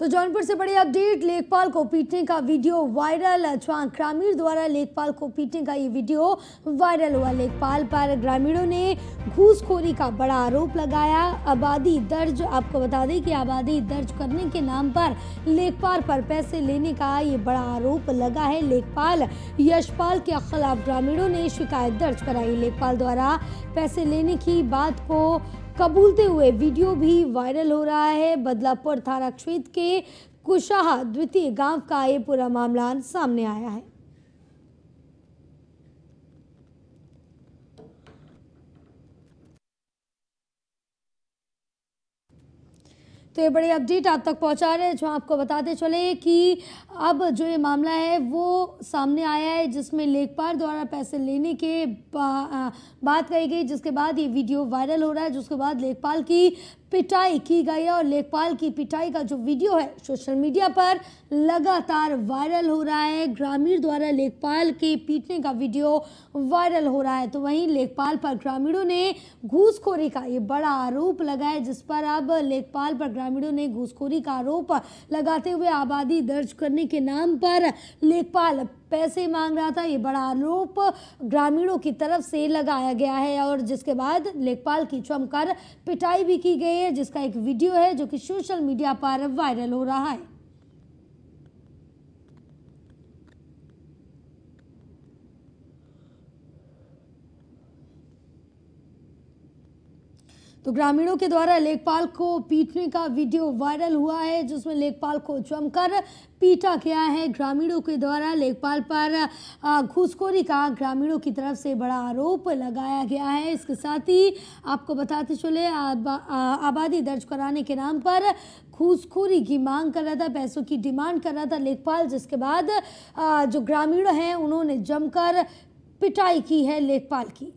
तो जौनपुर से बड़ी अपडेट लेखपाल को पीटने का वीडियो वायरल जहां ग्रामीण द्वारा लेखपाल को पीटने का ये वीडियो वायरल हुआ लेखपाल पर ग्रामीणों ने घूसखोरी का बड़ा आरोप लगाया आबादी दर्ज आपको बता दें कि आबादी दर्ज करने के नाम पर लेखपाल पर पैसे लेने का ये बड़ा आरोप लगा है लेखपाल यशपाल के खिलाफ ग्रामीणों ने शिकायत दर्ज कराई लेखपाल द्वारा पैसे लेने की बात को कबूलते हुए वीडियो भी वायरल हो रहा है बदलापुर थाना क्षेत्र के कुशाहा द्वितीय गांव का ये पूरा मामला सामने आया है तो ये बड़ी अपडेट आप तक पहुंचा रहे हैं जो आपको बताते चले कि अब जो ये मामला है वो सामने आया है जिसमें लेखपाल द्वारा पैसे लेने के बा, आ, बात कही गई जिसके बाद ये वीडियो वायरल हो रहा है जिसके बाद लेखपाल की पिटाई की गई है और लेखपाल की पिटाई का जो वीडियो है सोशल मीडिया पर लगातार वायरल हो रहा है ग्रामीण द्वारा लेखपाल के पीटने का वीडियो वायरल हो रहा है तो वहीं लेखपाल पर ग्रामीणों ने घूसखोरी का ये बड़ा आरोप लगाया जिस पर अब लेखपाल पर ग्रामीणों ने घूसखोरी का आरोप लगाते हुए आबादी दर्ज करने के नाम पर लेखपाल पैसे मांग रहा था ये बड़ा आरोप ग्रामीणों की तरफ से लगाया गया है और जिसके बाद लेखपाल की चमकर पिटाई भी की गई है जिसका एक वीडियो है जो कि सोशल मीडिया पर वायरल हो रहा है तो ग्रामीणों के द्वारा लेखपाल को पीटने का वीडियो वायरल हुआ है जिसमें लेखपाल को जमकर पीटा गया है ग्रामीणों के द्वारा लेखपाल पर घूसखोरी का ग्रामीणों की तरफ से बड़ा आरोप लगाया गया है इसके साथ ही आपको बताते चले आबादी दर्ज कराने के नाम पर घूसखोरी की मांग कर रहा था पैसों की डिमांड कर रहा था लेखपाल जिसके बाद जो ग्रामीण हैं उन्होंने जमकर पिटाई की है लेखपाल की